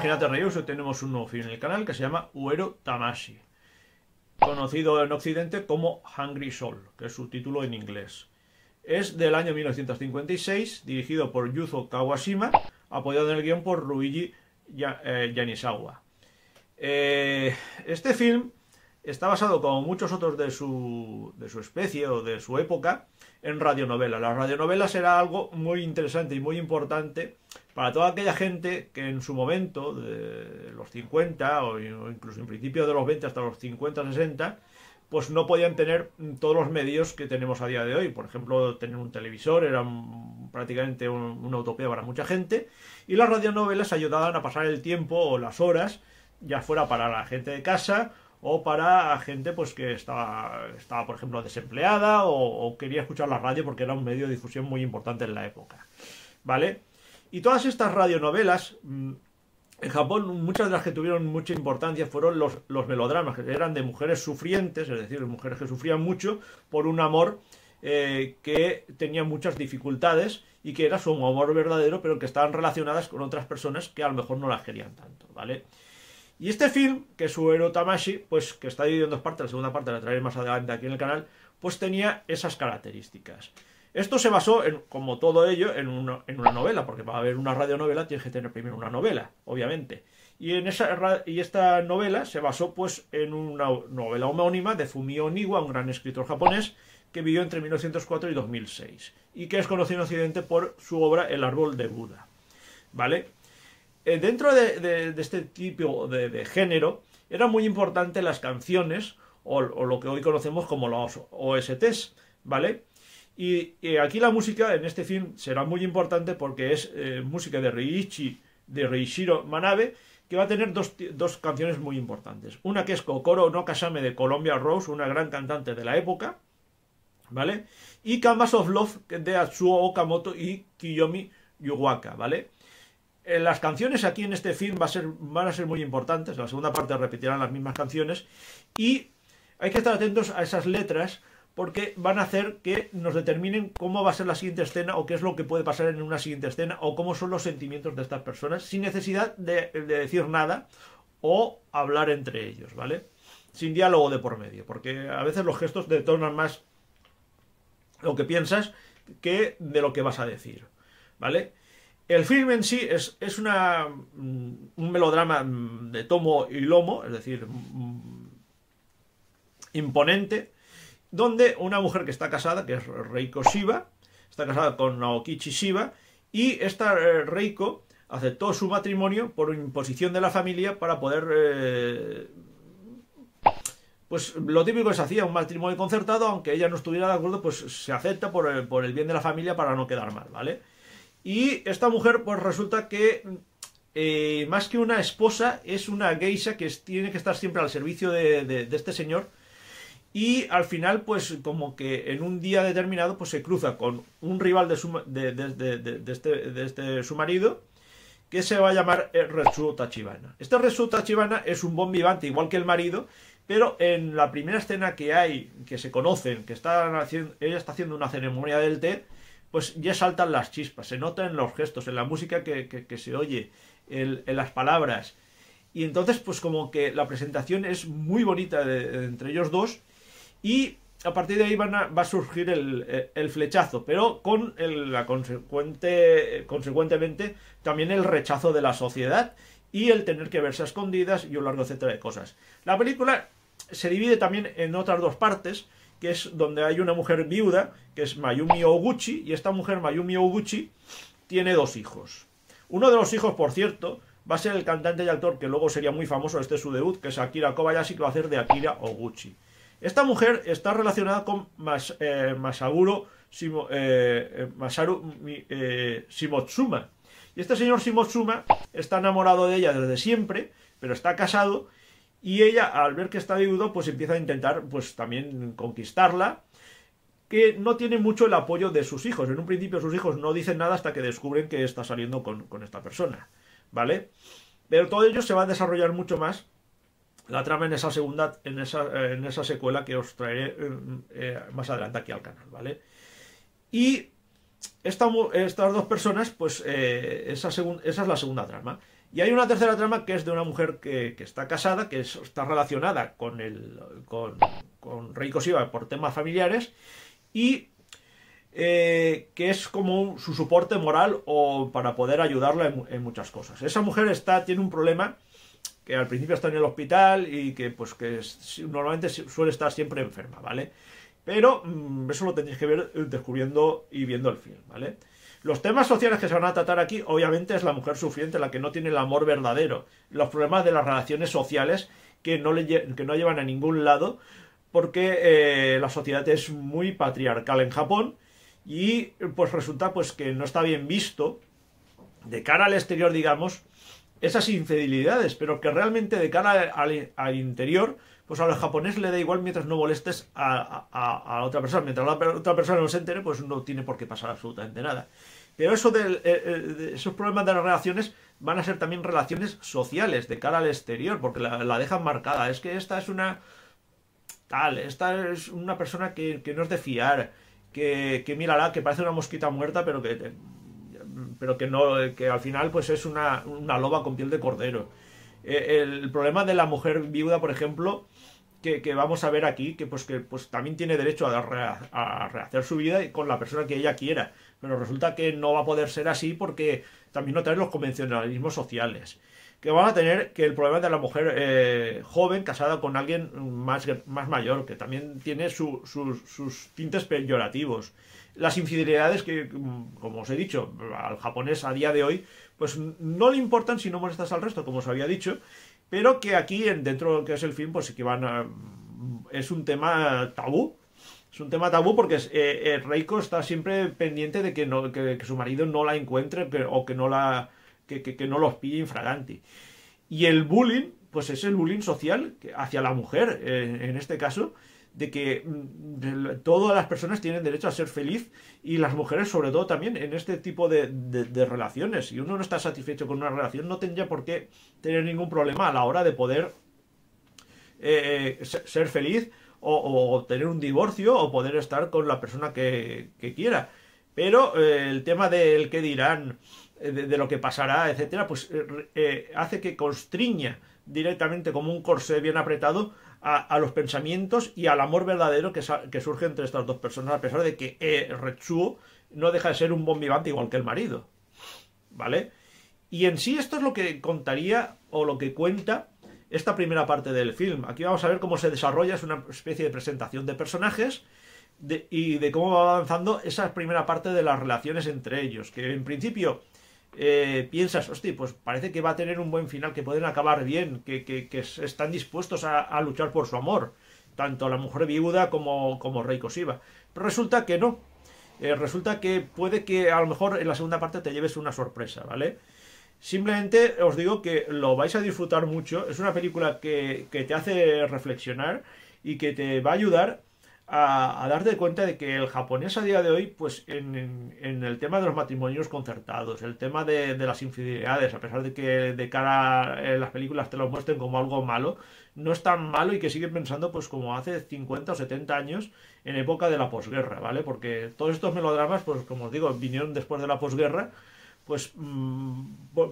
Imagínate tenemos un nuevo film en el canal que se llama Uero Tamashi, conocido en occidente como Hungry Soul, que es su título en inglés. Es del año 1956, dirigido por Yuzo Kawashima, apoyado en el guión por Luigi eh, Yanisawa. Eh, este film está basado, como muchos otros de su, especie o de su época, en radionovelas. Las radionovelas era algo muy interesante y muy importante para toda aquella gente que en su momento, de los 50 o incluso en principio de los 20 hasta los 50, 60, pues no podían tener todos los medios que tenemos a día de hoy. Por ejemplo, tener un televisor era prácticamente una utopía para mucha gente. Y las radionovelas ayudaban a pasar el tiempo o las horas, ya fuera para la gente de casa o para gente pues que estaba, estaba por ejemplo, desempleada o quería escuchar la radio porque era un medio de difusión muy importante en la época. ¿Vale? Y todas estas radionovelas, mm, en Japón muchas de las que tuvieron mucha importancia fueron los, melodramas, que eran de mujeres sufrientes, es decir, mujeres que sufrían mucho por un amor eh, que tenía muchas dificultades y que era su amor verdadero, pero que estaban relacionadas con otras personas que a lo mejor no las querían tanto, ¿vale? Y este film, que su Ero Tamashi, pues que está dividido en dos partes, la segunda parte la traeré más adelante aquí en el canal, pues tenía esas características. Esto se basó, como todo ello, en una, novela, porque para haber una radionovela tienes que tener primero una novela, obviamente. Y, en esa, y esta novela se basó pues, en una novela homónima de Fumio Niwa, un gran escritor japonés, que vivió entre 1904 y 2006, y que es conocido en Occidente por su obra El árbol de Buda. ¿Vale? Eh, dentro de, este tipo de, género, eran muy importantes las canciones, o, o lo que hoy conocemos como los OSTs, ¿vale? Y eh, aquí la música en este film será muy importante porque es eh, música de Reiichi, de Reishiro Manabe, que va a tener dos, dos, canciones muy importantes. Una que es Kokoro no Kasame de Colombia Rose, una gran cantante de la época, ¿vale? Y Canvas of Love de Atsuo Okamoto y Kiyomi Yuwaka, ¿vale? Eh, las canciones aquí en este film a ser, van a ser muy importantes. la segunda parte repetirán las mismas canciones. Y hay que estar atentos a esas letras porque van a hacer que nos determinen cómo va a ser la siguiente escena o qué es lo que puede pasar en una siguiente escena o cómo son los sentimientos de estas personas sin necesidad de, decir nada o hablar entre ellos, ¿vale? Sin diálogo de por medio, porque a veces los gestos detonan más lo que piensas que de lo que vas a decir, ¿vale? El film en sí es, mm, un melodrama mm, de tomo y lomo, es decir, mm, imponente, donde una mujer que está casada, que es Reiko Shiba, está casada con Naokichi Shiba, y esta eh, Reiko aceptó su matrimonio por imposición de la familia para poder... Eh, pues lo típico es hacía un matrimonio concertado, aunque ella no estuviera de acuerdo, pues se acepta por el, eh, por el bien de la familia para no quedar mal, ¿vale? Y esta mujer, pues resulta que más que una esposa, es una geisha que tiene que estar siempre al servicio de, de este señor y al final pues como que en un día determinado pues se cruza con un rival de su, de, este, este su marido que se va a llamar eh, Retsuo Tachibana. Este Retsuo Tachibana es un bon vivante igual que el marido, pero en la primera escena que hay, que se conocen, que están haciendo, ella está haciendo una ceremonia del té, pues ya saltan las chispas, se notan en los gestos, en la música que, se oye, en, en las palabras. Y entonces pues como que la presentación es muy bonita entre ellos dos, y a partir de ahí va a surgir el, eh, flechazo, pero con la consecuente, consecuentemente también el rechazo de la sociedad y el tener que verse a escondidas y un largo etcétera de cosas. La película se divide también en otras dos partes, que es donde hay una mujer viuda, que es Mayumi Oguchi, y esta mujer, Mayumi Oguchi, tiene dos hijos. Uno de los hijos, por cierto, va a ser el cantante y actor que luego sería muy famoso, este es su debut, que es Akira Kobayashi, que va a hacer de Akira Oguchi. Esta mujer está relacionada con Mas, eh, eh, eh, Shimotsuma. Y este señor Shimotsuma está enamorado de ella desde siempre, pero está casado. Y ella, al ver que está viudo, pues empieza a intentar pues también conquistarla que no tiene mucho el apoyo de sus hijos. En un principio sus hijos no dicen nada hasta que descubren que está saliendo con, con esta persona, ¿vale? Pero todo ello se va a desarrollar mucho más la trama en esa segunda, en esa, secuela que os traeré eh, eh, más adelante aquí al canal, ¿vale? Y estas dos personas, pues eh, esa, es la segunda trama. Y hay una tercera trama que es de una mujer que, está casada, que está relacionada con, el, con, con Rey por temas familiares y que es como su soporte moral o para poder ayudarla en, en, muchas cosas. Esa mujer está, tiene un problema que al principio está en el hospital y que pues que normalmente suele estar siempre enferma, ¿vale? Pero mm, eso lo tenéis que ver descubriendo y viendo el film, ¿vale? Los temas sociales que se van a tratar aquí, obviamente, es la mujer sufriente, la que no tiene el amor verdadero, los problemas de las relaciones sociales que no, que no llevan a ningún lado, porque eh, la sociedad es muy patriarcal en Japón y pues resulta pues que no está bien visto de cara al exterior, digamos, esas infidelidades, pero que realmente de cara al, interior, pues a los japoneses le da igual mientras no molestes a, a, otra persona. Mientras la otra persona no se entere, pues no tiene por qué pasar absolutamente nada. Pero eso eh, eh, esos problemas de las relaciones van a ser también relaciones sociales de cara al exterior, porque la, dejan marcada. Es que esta es una tal, esta es una persona que, no es de fiar, que, que mírala, que parece una mosquita muerta, pero que pero que no eh, que al final pues es una, loba con piel de cordero. Eh, el problema de la mujer viuda, por ejemplo, que, vamos a ver aquí, que pues que pues también tiene derecho a, a, rehacer su vida con la persona que ella quiera. Pero resulta que no va a poder ser así porque también no trae los convencionalismos sociales que van a tener que el problema de la mujer eh, joven casada con alguien más, más mayor, que también tiene sus, sus tintes peyorativos. Las infidelidades que, mm, como os he dicho, al japonés a día de hoy, pues no le importan si no molestas al resto, como os había dicho, pero que aquí, dentro de lo que es el film, pues sí que van a, mm, es un tema tabú, es un tema tabú porque eh, eh, Reiko está siempre pendiente de que, no, que, su marido no la encuentre o que no la que, no los pille infraganti. Y el bullying, pues es el bullying social hacia la mujer, en, este caso, de que mm, todas las personas tienen derecho a ser feliz y las mujeres sobre todo también en este tipo de, relaciones. Si uno no está satisfecho con una relación no tendría por qué tener ningún problema a la hora de poder eh, ser feliz o, tener obtener un divorcio o poder estar con la persona que, quiera. Pero eh, el tema del que dirán eh, de, lo que pasará, etcétera, pues eh, eh, hace que constriña directamente como un corsé bien apretado a, los pensamientos y al amor verdadero que, surge entre estas dos personas, a pesar de que eh, Retsuo no deja de ser un bombivante igual que el marido. ¿Vale? Y en sí esto es lo que contaría o lo que cuenta esta primera parte del film. Aquí vamos a ver cómo se desarrolla, es una especie de presentación de personajes y de cómo va avanzando esa primera parte de las relaciones entre ellos, que en principio eh, piensas, hostia, pues parece que va a tener un buen final, que pueden acabar bien, que, están dispuestos a, luchar por su amor, tanto la mujer viuda como, como Rey Cosiva. Pero resulta que no. Eh, resulta que puede que a lo mejor en la segunda parte te lleves una sorpresa, ¿vale? Simplemente os digo que lo vais a disfrutar mucho. Es una película que te hace reflexionar y que te va a ayudar a, darte cuenta de que el japonés a día de hoy, pues en, el tema de los matrimonios concertados, el tema de, las infidelidades, a pesar de que de cara a eh, las películas te lo muestren como algo malo, no es tan malo y que siguen pensando pues como hace 50 o 70 años en época de la posguerra, ¿vale? Porque todos estos melodramas, pues como os digo, vinieron después de la posguerra, pues mm,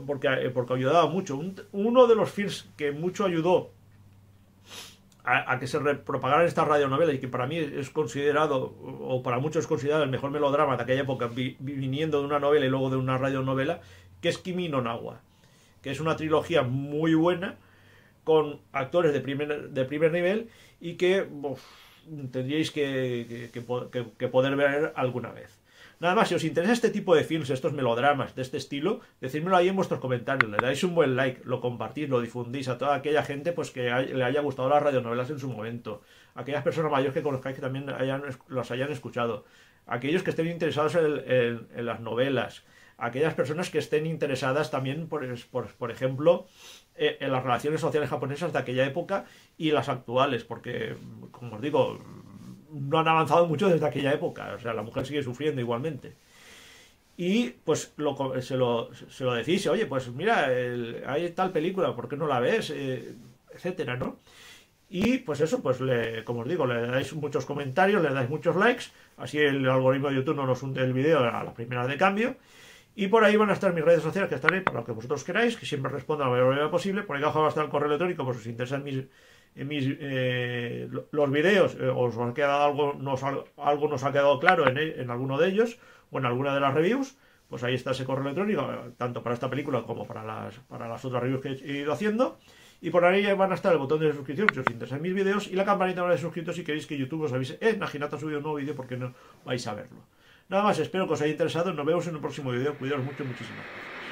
porque, eh, porque ayudaba mucho. uno de los films que mucho ayudó a, que se propagaran estas radionovelas y que para mí es considerado, o para muchos es considerado el mejor melodrama de aquella época, viniendo de una novela y luego de una radionovela, que es Kimi no que es una trilogía muy buena, con actores de primer, de primer nivel y que... tendríais que, que, poder ver alguna vez. Nada más, si os interesa este tipo de films, estos melodramas de este estilo, decídmelo ahí en vuestros comentarios, le dais un buen like, lo compartís, lo difundís a toda aquella gente pues que le haya gustado las radionovelas en su momento, aquellas personas mayores que conozcáis que también las hayan escuchado, aquellos que estén interesados en, las novelas, aquellas personas que estén interesadas también, por, por, por ejemplo, eh, en las relaciones sociales japonesas de aquella época y las actuales, porque, como os digo, no han avanzado mucho desde aquella época. O sea, la mujer sigue sufriendo igualmente. Y pues lo, se, lo, se lo decís, oye, pues mira, hay tal película, ¿por qué no la ves? Eh, etcétera, ¿no? Y pues eso, pues le, como os digo, le dais muchos comentarios, le dais muchos likes, así el algoritmo de YouTube no nos hunde el vídeo a las primeras de cambio. Y por ahí van a estar mis redes sociales, que estaré para lo que vosotros queráis, que siempre respondo lo mejor mayor posible. Por ahí abajo va a estar el correo electrónico, por si os interesan mis, eh, los videos, o eh, os ha algo, nos, algo nos ha quedado claro e, en, alguno de ellos o en alguna de las reviews, pues ahí está ese correo electrónico, eh, tanto para esta película como para las, para las otras reviews que he ido haciendo. Y por ahí van a estar el botón de suscripción si os interesan mis videos y la campanita de suscritos si queréis que YouTube os avise, eh, imaginata ha subido un nuevo vídeo porque no vais a verlo. Nada más, espero que os haya interesado, nos vemos en un próximo vídeo, cuidaos mucho, muchísimas gracias.